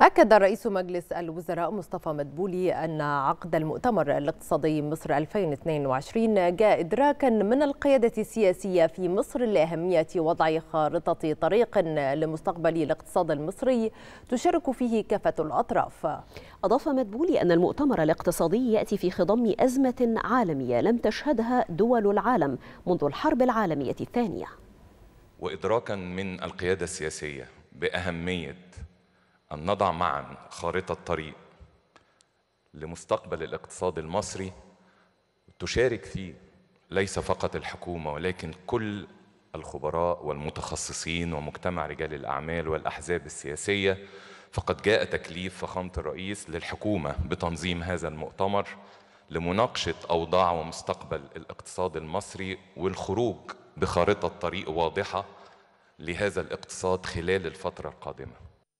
أكد رئيس مجلس الوزراء مصطفى مدبولي أن عقد المؤتمر الاقتصادي مصر 2022 جاء إدراكا من القيادة السياسية في مصر لأهمية وضع خارطة طريق لمستقبل الاقتصاد المصري تشارك فيه كافة الأطراف أضاف مدبولي أن المؤتمر الاقتصادي يأتي في خضم أزمة عالمية لم تشهدها دول العالم منذ الحرب العالمية الثانية وإدراكا من القيادة السياسية بأهمية أن نضع معا خارطة طريق لمستقبل الاقتصاد المصري تشارك فيه ليس فقط الحكومة ولكن كل الخبراء والمتخصصين ومجتمع رجال الأعمال والأحزاب السياسية فقد جاء تكليف فخامة الرئيس للحكومة بتنظيم هذا المؤتمر لمناقشة أوضاع ومستقبل الاقتصاد المصري والخروج بخارطة طريق واضحة لهذا الاقتصاد خلال الفترة القادمة